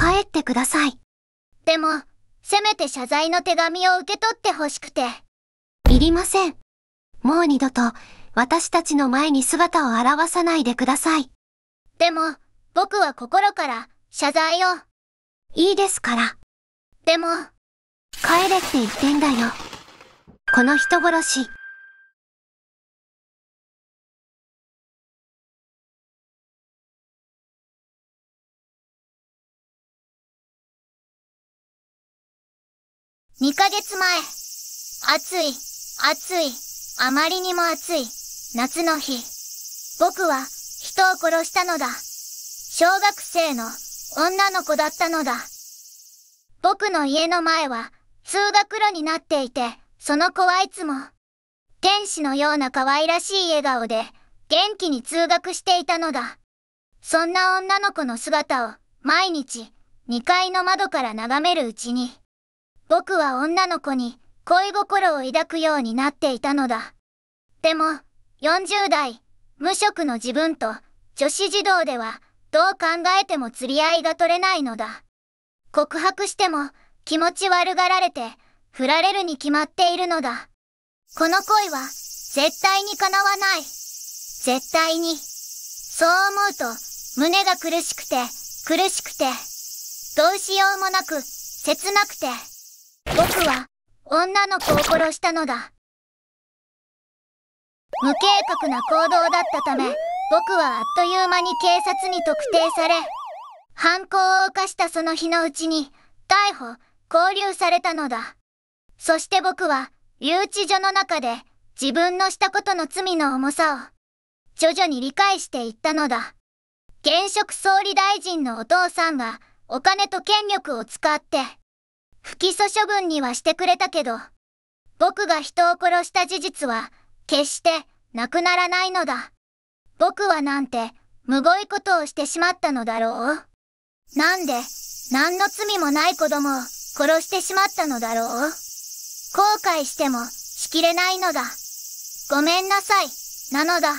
帰ってください。でも、せめて謝罪の手紙を受け取ってほしくて。いりません。もう二度と、私たちの前に姿を現さないでください。でも、僕は心から、謝罪を。いいですから。でも、帰れって言ってんだよ。この人殺し。2ヶ月前。暑い、暑い、あまりにも暑い、夏の日。僕は、人を殺したのだ。小学生の、女の子だったのだ。僕の家の前は、通学路になっていて、その子はいつも、天使のような可愛らしい笑顔で、元気に通学していたのだ。そんな女の子の姿を、毎日、2階の窓から眺めるうちに、僕は女の子に恋心を抱くようになっていたのだ。でも、40代、無職の自分と女子児童では、どう考えても釣り合いが取れないのだ。告白しても気持ち悪がられて、振られるに決まっているのだ。この恋は、絶対に叶わない。絶対に。そう思うと、胸が苦しくて、苦しくて、どうしようもなく、切なくて。僕は女の子を殺したのだ無計画な行動だったため僕はあっという間に警察に特定され犯行を犯したその日のうちに逮捕拘留されたのだそして僕は留置所の中で自分のしたことの罪の重さを徐々に理解していったのだ現職総理大臣のお父さんがお金と権力を使って不起訴処分にはしてくれたけど、僕が人を殺した事実は、決してなくならないのだ。僕はなんて、むごいことをしてしまったのだろう。なんで、何の罪もない子供を殺してしまったのだろう。後悔してもしきれないのだ。ごめんなさい、なのだ。